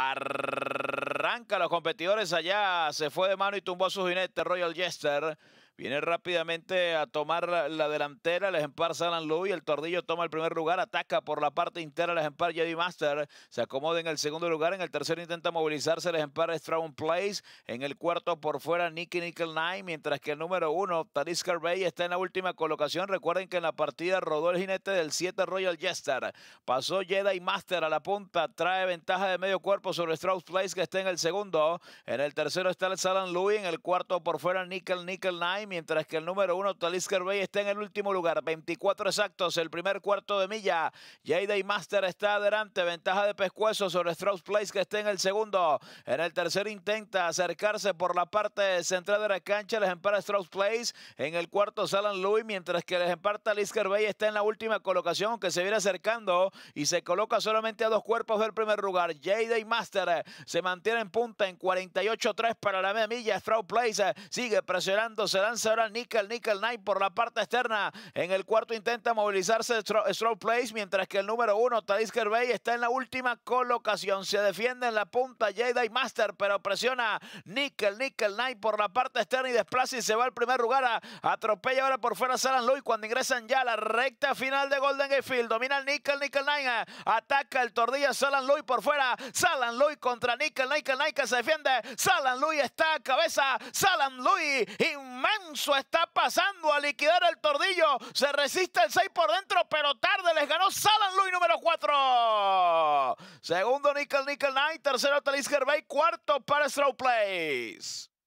Arranca los competidores allá, se fue de mano y tumbó a su jinete Royal Jester. Viene rápidamente a tomar la delantera el ejemplar Salan Louis. El tordillo toma el primer lugar. Ataca por la parte interna el ejemplar Jedi Master. Se acomoda en el segundo lugar. En el tercero intenta movilizarse el ejemplar Strong Place. En el cuarto por fuera Nicky Nickel Nine. Mientras que el número uno, Taris Carvey, está en la última colocación. Recuerden que en la partida rodó el jinete del 7 Royal Jester. Pasó Jedi Master a la punta. Trae ventaja de medio cuerpo sobre Strauss Place que está en el segundo. En el tercero está el Salan Louis. En el cuarto por fuera Nickel Nickel Nine mientras que el número uno, Talisker Bay, está en el último lugar. 24 exactos, el primer cuarto de milla. Jade Master está adelante, ventaja de pescuezo sobre Strauss Place, que está en el segundo. En el tercer intenta acercarse por la parte central de la cancha, les empara Strauss Place. En el cuarto, Salan Louis, mientras que les empara Talisker Bay, está en la última colocación, que se viene acercando y se coloca solamente a dos cuerpos del primer lugar. Jade Master se mantiene en punta en 48-3 para la media milla. Strauss Place sigue presionando, se lanza ahora Nickel, Nickel Knight por la parte externa. En el cuarto intenta movilizarse Straw Place, mientras que el número uno, Talisker Bay, está en la última colocación. Se defiende en la punta y Master, pero presiona Nickel, Nickel Knight por la parte externa y desplaza y se va al primer lugar. atropella ahora por fuera salan Louis cuando ingresan ya a la recta final de Golden Gate Field. Domina el Nickel, Nickel Knight. Eh, ataca el tordilla, salan Louis por fuera. salan Louis contra Nickel, Nickel Knight que se defiende. salan Louis está a cabeza. salan Louis inmenso está pasando a liquidar el tordillo. Se resiste el 6 por dentro, pero tarde les ganó Salan Luis número 4. Segundo Nickel Nickel night, tercero Talisker Bay, cuarto para Straw Place.